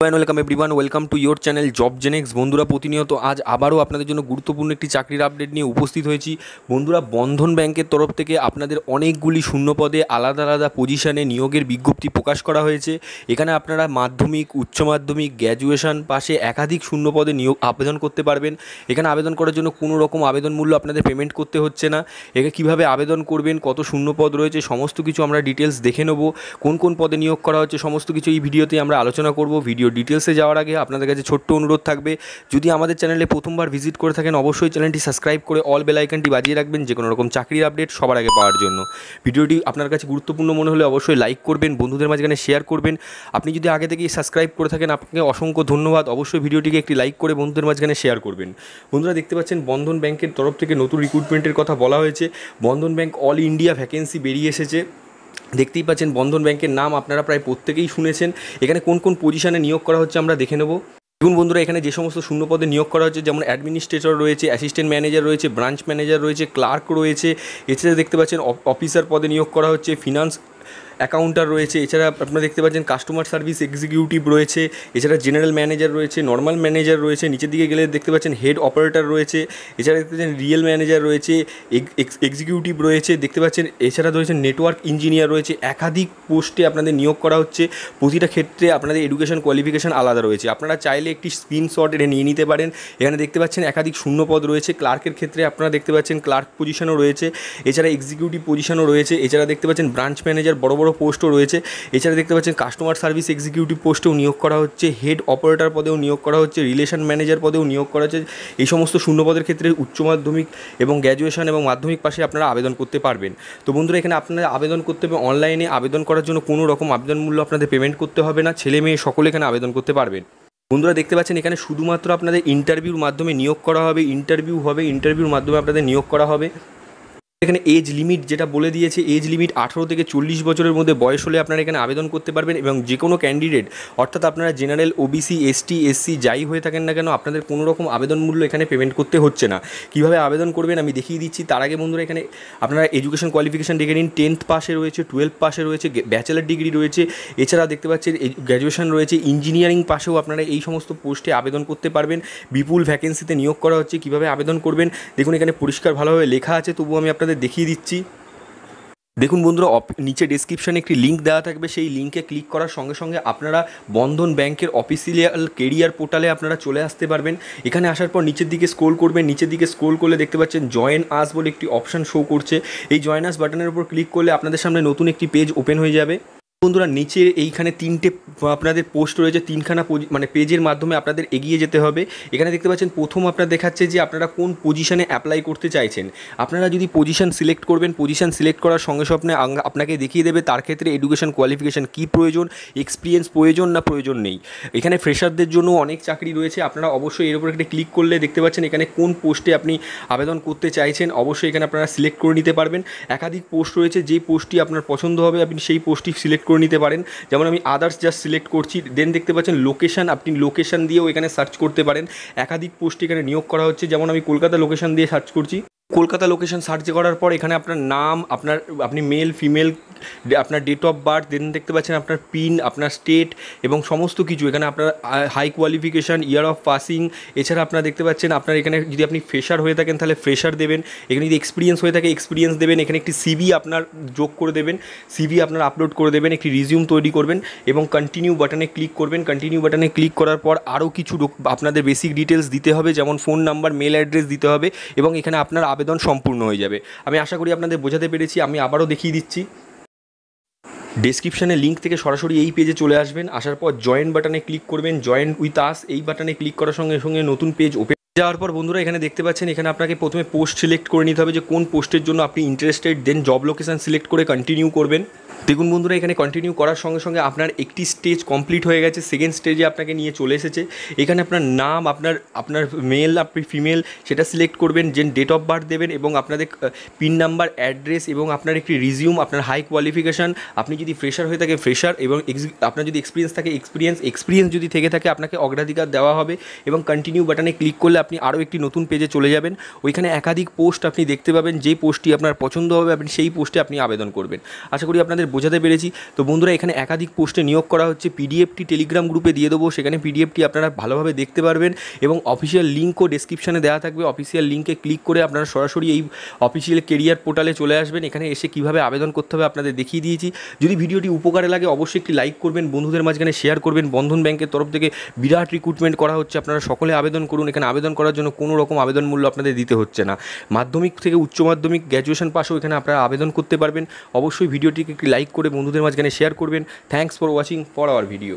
welcome everyone welcome to your channel job Genex বন্ধুরা প্রতিনিয়ত আজ আবারও আপনাদের জন্য গুরুত্বপূর্ণ একটি চাকরির আপডেট নিয়ে উপস্থিত হয়েছি বন্ধুরা বন্ধন ব্যাংকের তরফ থেকে আপনাদের অনেকগুলি শূন্য পদে আলাদা আলাদা পজিশানে নিয়োগের বিজ্ঞপ্তি প্রকাশ করা হয়েছে এখানে আপনারা মাধ্যমিক উচ্চ মাধ্যমিক গ্র্যাজুয়েশন পাশে একাধিক শূন্য পদে নিয়োগ আবেদন করতে পারবেন এখানে আবেদন করার জন্য কোনো রকম আবেদন মূল্য আপনাদের পেমেন্ট করতে হচ্ছে না একে কীভাবে আবেদন করবেন কত শূন্য পদ রয়েছে সমস্ত কিছু আমরা ডিটেলস দেখে নেব কোন কোন পদে নিয়োগ করা হচ্ছে সমস্ত কিছু এই ভিডিওতে আমরা আলোচনা করব ভিডিও ভিডিও ডিটেলসে যাওয়ার আগে আপনাদের কাছে ছোট্ট অনুরোধ থাকবে যদি আমাদের চ্যানেলে প্রথমবার ভিজিট করে থাকেন অবশ্যই চ্যানেলটি সাবস্ক্রাইব করে অল বেলাইকানটি বাজিয়ে রাখবেন যে কোনো রকম চাকরির আপডেট সবার আগে পাওয়ার জন্য ভিডিওটি আপনার কাছে গুরুত্বপূর্ণ মনে হলে অবশ্যই লাইক করবেন বন্ধুদের মাঝখানে শেয়ার করবেন আপনি যদি আগে থেকেই সাবস্ক্রাইব করে থাকেন আপনাকে অসংখ্য ধন্যবাদ অবশ্যই ভিডিওটিকে একটি লাইক করে বন্ধুদের মাঝখানে শেয়ার করবেন বন্ধুরা দেখতে পাচ্ছেন বন্ধন ব্যাংকের তরফ থেকে নতুন রিক্রুটমেন্টের কথা বলা হয়েছে Bandhan bank all India vacancy বেরিয়ে এসেছে দেখতেই পাচ্ছেন বন্ধন ব্যাংকের নাম আপনারা প্রায় প্রত্যেকেই শুনেছেন এখানে কোন কোন পজিশানে নিয়োগ করা হচ্ছে আমরা দেখে নেব দেখুন বন্ধুরা এখানে যে সমস্ত শূন্য পদে নিয়োগ করা হচ্ছে যেমন অ্যাডমিনিস্ট্রেটর রয়েছে অ্যাসিস্ট্যান্ট ম্যানেজার রয়েছে ব্রাঞ্চ ম্যানেজার রয়েছে ক্লার্ক রয়েছে এছাড়া দেখতে পাচ্ছেন অফিসার পদে নিয়োগ করা হচ্ছে ফিনান্স অ্যাকাউন্টার রয়েছে এছাড়া আপনারা দেখতে পাচ্ছেন কাস্টমার সার্ভিস এক্সিকিউটিভ রয়েছে এছাড়া জেনারেল ম্যানেজার রয়েছে নর্মাল ম্যানেজার রয়েছে নিচের দিকে গেলে দেখতে পাচ্ছেন হেড অপারেটর রয়েছে এছাড়া দেখতে পাচ্ছেন রিয়েল ম্যানেজার রয়েছে এক্সিকিউটিভ রয়েছে দেখতে পাচ্ছেন এছাড়া রয়েছে নেটওয়ার্ক ইঞ্জিনিয়ার রয়েছে একাধিক পোস্টে আপনাদের নিয়োগ করা হচ্ছে প্রতিটা ক্ষেত্রে আপনাদের এডুকেশন কোয়ালিফিকেশান আলাদা রয়েছে আপনারা চাইলে একটি স্ক্রিনশট এটা নিয়ে নিতে পারেন এখানে দেখতে পাচ্ছেন একাধিক শূন্য পদ রয়েছে ক্লার্কের ক্ষেত্রে আপনারা দেখতে পাচ্ছেন ক্লার্ক পজিশনও রয়েছে এছাড়া এক্সিকিউটিভ পজিশনও রয়েছে এছাড়া দেখতে পাচ্ছেন ব্রাঞ্চ ম্যানেজার বড় বড় বড় পোস্টও রয়েছে এছাড়া দেখতে পাচ্ছেন কাস্টমার সার্ভিস এক্সিকিউটিভ পোস্টেও নিয়োগ করা হচ্ছে হেড অপারেটর পদেও নিয়োগ করা হচ্ছে রিলেশন ম্যানেজার পদেও নিয়োগ করা হচ্ছে এই সমস্ত শূন্য পদের ক্ষেত্রে উচ্চ মাধ্যমিক এবং গ্র্যাজুয়েশন এবং মাধ্যমিক পাশে আপনারা আবেদন করতে পারবেন তো বন্ধুরা এখানে আপনারা আবেদন করতে হবে অনলাইনে আবেদন করার জন্য কোনো রকম আবেদন মূল্য আপনাদের পেমেন্ট করতে হবে না ছেলে মেয়ে সকলে এখানে আবেদন করতে পারবেন বন্ধুরা দেখতে পাচ্ছেন এখানে শুধুমাত্র আপনাদের ইন্টারভিউর মাধ্যমে নিয়োগ করা হবে ইন্টারভিউ হবে ইন্টারভিউর মাধ্যমে আপনাদের নিয়োগ করা হবে এখানে এজ লিমিট যেটা বলে দিয়েছে এজ লিমিট আঠারো থেকে চল্লিশ বছরের মধ্যে বয়স হলে আপনারা এখানে আবেদন করতে পারবেন এবং যে কোনো ক্যান্ডিডেট অর্থাৎ আপনারা জেনারেল ওবিসি এসটি এসসি যাই হয়ে থাকেন না কেন আপনাদের কোনো রকম আবেদন মূল্য এখানে পেমেন্ট করতে হচ্ছে না কিভাবে আবেদন করবেন আমি দেখিয়ে দিচ্ছি তার আগে বন্ধুরা এখানে আপনারা এডুকেশন কোয়ালিফিকেশান দেখে নিন টেন্থ পাশে রয়েছে টুয়েলভ পাশে রয়েছে ব্যাচেলার ডিগ্রি রয়েছে এছাড়া দেখতে পাচ্ছেন গ্র্যাজুয়েশন রয়েছে ইঞ্জিনিয়ারিং পাশেও আপনারা এই সমস্ত পোস্টে আবেদন করতে পারবেন বিপুল ভ্যাকেন্সিতে নিয়োগ করা হচ্ছে কিভাবে আবেদন করবেন দেখুন এখানে পরিষ্কার ভালোভাবে লেখা আছে তবুও আমি আপনার আপনাদের দেখিয়ে দিচ্ছি দেখুন বন্ধুরা নিচে ডিসক্রিপশানে একটি লিঙ্ক দেওয়া থাকবে সেই লিঙ্কে ক্লিক করার সঙ্গে সঙ্গে আপনারা বন্ধন ব্যাংকের অফিসিয়াল কেরিয়ার পোর্টালে আপনারা চলে আসতে পারবেন এখানে আসার পর নিচের দিকে স্ক্রোল করবেন নিচের দিকে স্ক্রোল করলে দেখতে পাচ্ছেন জয়েন আস বলে একটি অপশান শো করছে এই জয়েন আস বাটনের উপর ক্লিক করলে আপনাদের সামনে নতুন একটি পেজ ওপেন হয়ে যাবে বন্ধুরা নিচে এইখানে তিনটে আপনাদের পোস্ট রয়েছে তিনখানা মানে পেজের মাধ্যমে আপনাদের এগিয়ে যেতে হবে এখানে দেখতে পাচ্ছেন প্রথম আপনার দেখাচ্ছে যে আপনারা কোন পজিশানে অ্যাপ্লাই করতে চাইছেন আপনারা যদি পজিশান সিলেক্ট করবেন পজিশান সিলেক্ট করার সঙ্গে সঙ্গে আপনাকে দেখিয়ে দেবে তার ক্ষেত্রে এডুকেশন কোয়ালিফিকেশান কী প্রয়োজন এক্সপিরিয়েন্স প্রয়োজন না প্রয়োজন নেই এখানে ফ্রেশারদের জন্য অনেক চাকরি রয়েছে আপনারা অবশ্যই এর উপর একটা ক্লিক করলে দেখতে পাচ্ছেন এখানে কোন পোস্টে আপনি আবেদন করতে চাইছেন অবশ্যই এখানে আপনারা সিলেক্ট করে নিতে পারবেন একাধিক পোস্ট রয়েছে যে পোস্টটি আপনার পছন্দ হবে আপনি সেই পোস্টটি সিলেক্ট করে নিতে পারেন যেমন আমি আদার্স জাস্ট সিলেক্ট করছি দেন দেখতে পাচ্ছেন লোকেশান আপনি লোকেশান দিয়েও এখানে সার্চ করতে পারেন একাধিক পোস্ট এখানে নিয়োগ করা হচ্ছে যেমন আমি কলকাতা লোকেশান দিয়ে সার্চ করছি কলকাতা লোকেশন সার্চ করার পর এখানে আপনার নাম আপনার আপনি মেল ফিমেল আপনার ডেট অফ বার্থ দেন দেখতে পাচ্ছেন আপনার পিন আপনার স্টেট এবং সমস্ত কিছু এখানে আপনার high qualification year of passing এছাড়া আপনার দেখতে পাচ্ছেন আপনার এখানে যদি আপনি ফ্রেশার হয়ে থাকেন তাহলে ফ্রেশার দেবেন এখানে যদি এক্সপিরিয়েন্স হয়ে থাকে এক্সপিরিয়েন্স দেবেন এখানে একটি সিভি আপনার যোগ করে দেবেন সিভি আপনার আপলোড করে দেবেন একটি রিজিউম তৈরি করবেন এবং কন্টিনিউ বাটনে ক্লিক করবেন কন্টিনিউ বাটনে ক্লিক করার পর আরও কিছু আপনাদের বেসিক ডিটেলস দিতে হবে যেমন ফোন নাম্বার মেল অ্যাড্রেস দিতে হবে এবং এখানে আপনার আবেদন সম্পূর্ণ হয়ে যাবে আমি আশা করি আপনাদের বোঝাতে পেরেছি আমি আবারও দেখিয়ে দিচ্ছি ডিসক্রিপশানে লিঙ্ক থেকে সরাসরি এই পেজে চলে আসবেন আসার পর জয়েন বাটনে ক্লিক করবেন জয়েন উইথ আস এই বাটনে ক্লিক করার সঙ্গে সঙ্গে নতুন পেজ ওপেন যাওয়ার পর বন্ধুরা এখানে দেখতে পাচ্ছেন এখানে আপনাকে প্রথমে পোস্ট সিলেক্ট করে নিতে হবে যে কোন পোস্টের জন্য আপনি interested then job location select করে কন্টিনিউ করবেন দেখুন বন্ধুরা এখানে কন্টিনিউ করার সঙ্গে সঙ্গে আপনার একটি স্টেজ কমপ্লিট হয়ে গেছে সেকেন্ড স্টেজে আপনাকে নিয়ে চলে এসেছে এখানে আপনার নাম আপনার আপনার মেল আপনি ফিমেল সেটা সিলেক্ট করবেন যে ডেট অফ বার্থ দেবেন এবং আপনাদের পিন নাম্বার অ্যাড্রেস এবং আপনার একটি রিজিউম আপনার হাই কোয়ালিফিকেশান আপনি যদি ফ্রেশার হয়ে থাকে ফ্রেশার এবং আপনার যদি এক্সপিরিয়েন্স থাকে এক্সপিরিয়েন্স এক্সপিরিয়েন্স যদি থেকে থাকে আপনাকে অগ্রাধিকার দেওয়া হবে এবং কন্টিনিউ বাটনে ক্লিক করলে আপনি আরও একটি নতুন পেজে চলে যাবেন ওইখানে একাধিক পোস্ট আপনি দেখতে পাবেন যে পোস্টটি আপনার পছন্দ হবে আপনি সেই পোস্টে আপনি আবেদন করবেন আশা করি আপনাদের বোঝাতে পেরেছি তো বন্ধুরা এখানে একাধিক পোস্টে নিয়োগ করা হচ্ছে পিডিএফটি টেলিগ্রাম গ্রুপে দিয়ে দেবো সেখানে পিডিএফটি আপনারা ভালোভাবে দেখতে পারবেন এবং অফিসিয়াল লিঙ্কও ডিসক্রিপশানে দেওয়া থাকবে অফিসিয়াল লিঙ্কে ক্লিক করে আপনারা সরাসরি এই অফিসিয়াল কেরিয়ার পোর্টালে চলে আসবেন এখানে এসে কিভাবে আবেদন করতে হবে আপনাদের দেখিয়ে দিয়েছি যদি ভিডিওটি উপকারে লাগে অবশ্যই একটি লাইক করবেন বন্ধুদের মাঝখানে শেয়ার করবেন বন্ধন ব্যাংকের তরফ থেকে বিরাট রিক্রুটমেন্ট করা হচ্ছে আপনারা সকলে আবেদন করুন এখানে আবেদন করার জন্য কোনো রকম আবেদন মূল্য আপনাদের দিতে হচ্ছে না মাধ্যমিক থেকে উচ্চ মাধ্যমিক গ্র্যাজুয়েশন পাশও এখানে আপনারা আবেদন করতে পারবেন অবশ্যই ভিডিওটিকে একটি লাইক লাইক করে বন্ধুদের মাঝখানে শেয়ার করবেন thanks for watching for our video